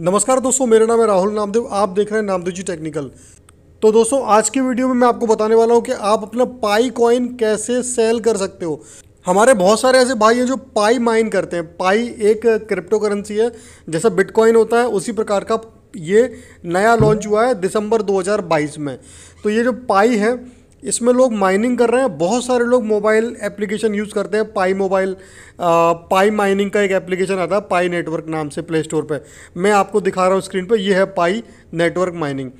नमस्कार दोस्तों मेरा नाम है राहुल नामदेव आप देख रहे हैं नामदेव जी टेक्निकल तो दोस्तों आज की वीडियो में मैं आपको बताने वाला हूँ कि आप अपना पाई कॉइन कैसे सेल कर सकते हो हमारे बहुत सारे ऐसे भाई हैं जो पाई माइन करते हैं पाई एक क्रिप्टो करेंसी है जैसा बिटकॉइन होता है उसी प्रकार का ये नया लॉन्च हुआ है दिसंबर 2022 में तो ये जो पाई है इसमें लोग माइनिंग कर रहे हैं बहुत सारे लोग मोबाइल एप्लीकेशन यूज़ करते हैं पाई मोबाइल पाई माइनिंग का एक एप्लीकेशन आता है पाई नेटवर्क नाम से प्ले स्टोर पर मैं आपको दिखा रहा हूँ स्क्रीन पर यह है पाई नेटवर्क माइनिंग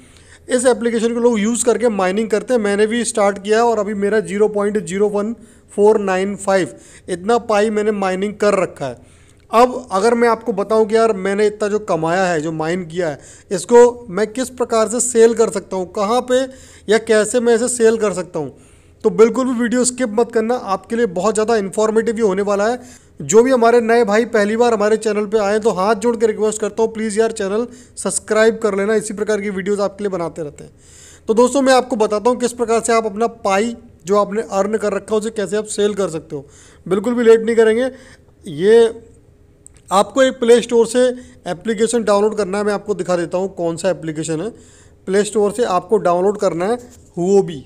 इस एप्लीकेशन को लोग यूज़ करके माइनिंग करते हैं मैंने भी स्टार्ट किया और अभी मेरा zero point zero one four nine five इतना पाई मैंने माइनिंग कर रखा है अब अगर मैं आपको बताऊं कि यार मैंने इतना जो कमाया है जो माइन किया है इसको मैं किस प्रकार से सेल कर सकता हूं कहां पे या कैसे मैं इसे सेल कर सकता हूं तो बिल्कुल भी वीडियो स्किप मत करना आपके लिए बहुत ज़्यादा इन्फॉर्मेटिव ही होने वाला है जो भी हमारे नए भाई पहली बार हमारे चैनल पर आए तो हाथ जोड़ के रिक्वेस्ट करता हूँ प्लीज़ यार चैनल सब्सक्राइब कर लेना इसी प्रकार की वीडियोज़ आपके लिए बनाते रहते हैं तो दोस्तों मैं आपको बताता हूँ किस प्रकार से आप अपना पाई जो आपने अर्न कर रखा है उसे कैसे आप सेल कर सकते हो बिल्कुल भी लेट नहीं करेंगे ये आपको एक प्ले स्टोर से एप्लीकेशन डाउनलोड करना है मैं आपको दिखा देता हूँ कौन सा एप्लीकेशन है प्ले स्टोर से आपको डाउनलोड करना है Huobi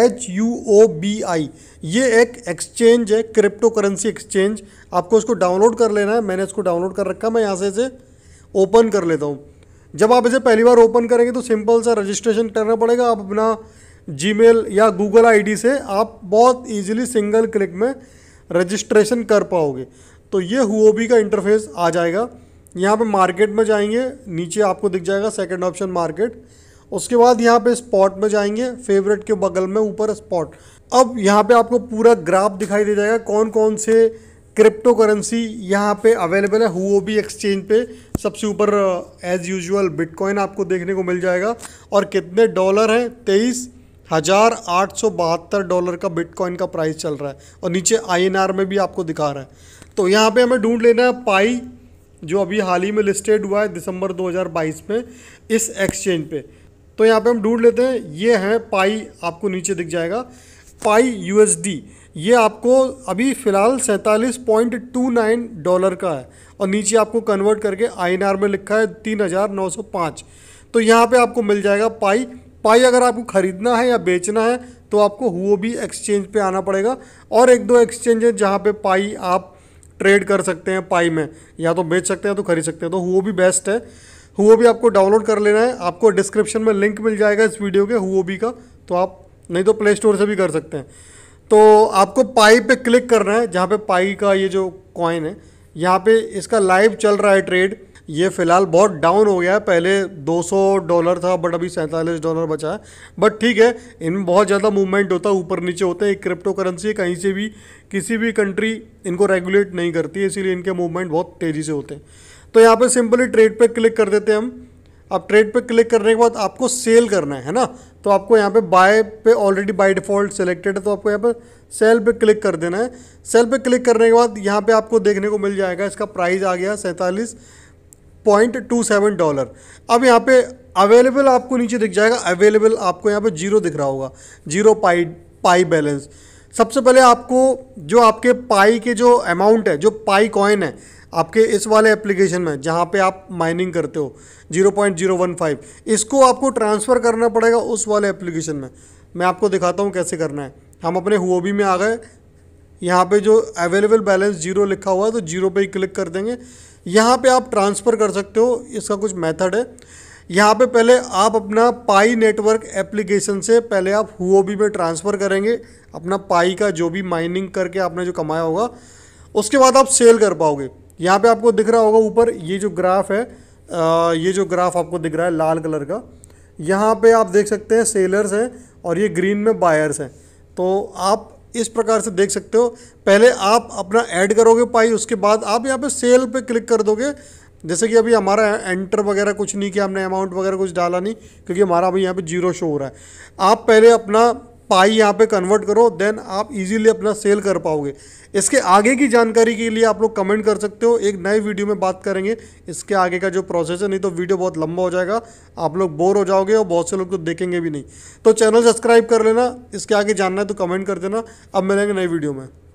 H U O B I ये एक एक्सचेंज है क्रिप्टो करेंसी एक्सचेंज आपको इसको डाउनलोड कर लेना है मैंने इसको डाउनलोड कर रखा मैं यहाँ से इसे ओपन कर लेता हूँ जब आप इसे पहली बार ओपन करेंगे तो सिंपल सा रजिस्ट्रेशन करना पड़ेगा आप अपना मेल या गूगल डी से आप बहुत ईजिली सिंगल क्लिक में रजिस्ट्रेशन कर पाओगे तो ये हुओबी का इंटरफेस आ जाएगा यहाँ पे मार्केट में जाएंगे नीचे आपको दिख जाएगा सेकंड ऑप्शन मार्केट उसके बाद यहाँ पे स्पॉट में जाएंगे फेवरेट के बगल में ऊपर स्पॉट अब यहाँ पे आपको पूरा ग्राफ दिखाई दे जाएगा कौन कौन से क्रिप्टो करेंसी यहाँ पे अवेलेबल है हुओ भी एक्सचेंज पे सबसे ऊपर एज यूजल बिटकॉइन आपको देखने को मिल जाएगा और कितने डॉलर हैं तेईस हज़ार आठ सौ बहत्तर डॉलर का बिटकॉइन का प्राइस चल रहा है और नीचे आईएनआर में भी आपको दिखा रहा है तो यहाँ पे हमें ढूंढ लेना है पाई जो अभी हाल ही में लिस्टेड हुआ है दिसंबर 2022 में इस एक्सचेंज पे तो यहाँ पे हम ढूंढ लेते हैं ये है पाई आपको नीचे दिख जाएगा पाई यू ये आपको अभी फ़िलहाल सैंतालीस पॉइंट टू नाइन डॉलर का है और नीचे आपको कन्वर्ट करके आई में लिखा है तीन हज़ार नौ सौ पाँच तो यहाँ पर आपको मिल जाएगा पाई पाई अगर आपको ख़रीदना है या बेचना है तो आपको वो भी एक्सचेंज पे आना पड़ेगा और एक दो एक्सचेंज है जहाँ पे पाई आप ट्रेड कर सकते हैं पाई में या तो बेच सकते हैं तो खरीद सकते हैं तो वो भी बेस्ट है वो भी आपको डाउनलोड कर लेना है आपको डिस्क्रिप्शन में लिंक मिल जाएगा इस वीडियो के वो का तो आप नहीं तो प्ले स्टोर से भी कर सकते हैं तो आपको पाई पे क्लिक करना है जहाँ पे पाई का ये जो कॉइन है यहाँ पे इसका लाइव चल रहा है ट्रेड ये फ़िलहाल बहुत डाउन हो गया है पहले 200 डॉलर था बट अभी सैंतालीस डॉलर बचा है बट ठीक है इनमें बहुत ज़्यादा मूवमेंट होता है ऊपर नीचे होते हैं एक क्रिप्टो करेंसी है कहीं से भी किसी भी कंट्री इनको रेगुलेट नहीं करती है इसीलिए इनके मूवमेंट बहुत तेज़ी से होते हैं तो यहाँ पर सिंपली ट्रेड पर क्लिक कर देते हैं हम अब ट्रेड पे क्लिक करने के बाद आपको सेल करना है है ना तो आपको यहाँ पे बाय पे ऑलरेडी बाय डिफ़ॉल्ट सेलेक्टेड है तो आपको यहाँ पे सेल पे क्लिक कर देना है सेल पे क्लिक करने के बाद यहाँ पे आपको देखने को मिल जाएगा इसका प्राइस आ गया सैंतालीस पॉइंट टू सेवन डॉलर अब यहाँ पे अवेलेबल आपको नीचे दिख जाएगा अवेलेबल आपको यहाँ पे जीरो दिख रहा होगा जीरो पाई पाई बैलेंस सबसे पहले आपको जो आपके पाई के जो अमाउंट है जो पाई कॉइन है आपके इस वाले एप्लीकेशन में जहाँ पे आप माइनिंग करते हो 0.015 इसको आपको ट्रांसफ़र करना पड़ेगा उस वाले एप्लीकेशन में मैं आपको दिखाता हूँ कैसे करना है हम अपने हुओबी में आ गए यहाँ पे जो अवेलेबल बैलेंस जीरो लिखा हुआ है तो जीरो पे ही क्लिक कर देंगे यहाँ पे आप ट्रांसफ़र कर सकते हो इसका कुछ मेथड है यहाँ पे पहले आप अपना पाई नेटवर्क एप्लीकेशन से पहले आप हुओबी में ट्रांसफ़र करेंगे अपना पाई का जो भी माइनिंग करके आपने जो कमाया होगा उसके बाद आप सेल कर पाओगे यहाँ पे आपको दिख रहा होगा ऊपर ये जो ग्राफ है ये जो ग्राफ आपको दिख रहा है लाल कलर का यहाँ पर आप देख सकते हैं सेलर्स हैं और ये ग्रीन में बायर्स हैं तो आप इस प्रकार से देख सकते हो पहले आप अपना ऐड करोगे पाई उसके बाद आप यहाँ पे सेल पे क्लिक कर दोगे जैसे कि अभी हमारा एंटर वगैरह कुछ नहीं किया हमने अमाउंट वगैरह कुछ डाला नहीं क्योंकि हमारा अभी यहाँ पे जीरो शो हो रहा है आप पहले अपना पाई यहाँ पे कन्वर्ट करो देन आप इजीली अपना सेल कर पाओगे इसके आगे की जानकारी के लिए आप लोग कमेंट कर सकते हो एक नए वीडियो में बात करेंगे इसके आगे का जो प्रोसेस है नहीं तो वीडियो बहुत लंबा हो जाएगा आप लोग बोर हो जाओगे और बहुत से लोग तो देखेंगे भी नहीं तो चैनल सब्सक्राइब कर लेना इसके आगे जानना है तो कमेंट कर देना अब मिलेंगे नई वीडियो में